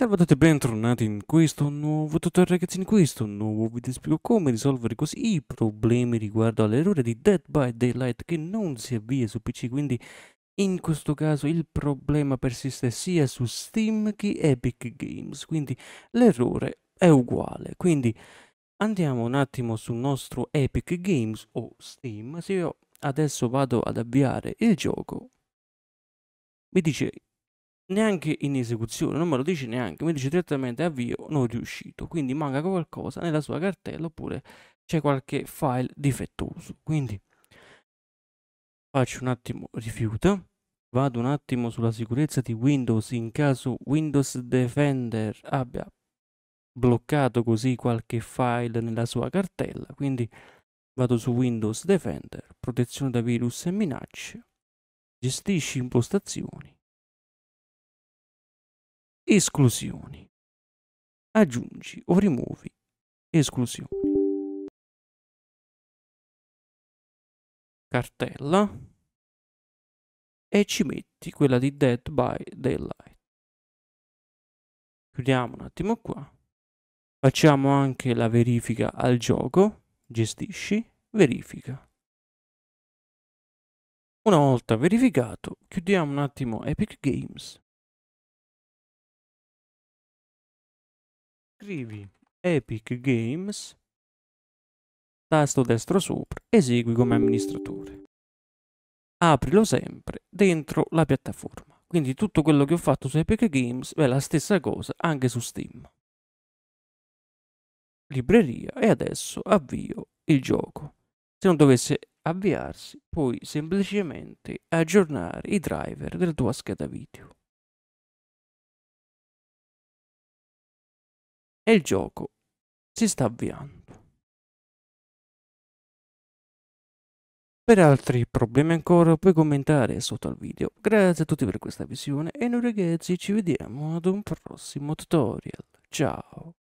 Salve a tutti e bentornati in questo nuovo tutorial ragazzi, in questo nuovo video spiego come risolvere così i problemi riguardo all'errore di Dead by Daylight che non si avvia su PC, quindi in questo caso il problema persiste sia su Steam che Epic Games, quindi l'errore è uguale, quindi andiamo un attimo sul nostro Epic Games o Steam, se io adesso vado ad avviare il gioco, mi dice neanche in esecuzione, non me lo dice neanche, mi dice direttamente avvio non riuscito, quindi manca qualcosa nella sua cartella oppure c'è qualche file difettoso. Quindi faccio un attimo rifiuta, vado un attimo sulla sicurezza di Windows in caso Windows Defender abbia bloccato così qualche file nella sua cartella, quindi vado su Windows Defender, protezione da virus e minacce, gestisci impostazioni esclusioni. Aggiungi o rimuovi esclusioni. Cartella e ci metti quella di Dead by Daylight. Chiudiamo un attimo qua. Facciamo anche la verifica al gioco. Gestisci, verifica. Una volta verificato, chiudiamo un attimo Epic Games Scrivi Epic Games, tasto destro sopra, esegui come amministratore. Aprilo sempre dentro la piattaforma. Quindi tutto quello che ho fatto su Epic Games è la stessa cosa anche su Steam. Libreria e adesso avvio il gioco. Se non dovesse avviarsi, puoi semplicemente aggiornare i driver della tua scheda video. e il gioco si sta avviando. Per altri problemi ancora puoi commentare sotto al video. Grazie a tutti per questa visione e noi ragazzi ci vediamo ad un prossimo tutorial. Ciao!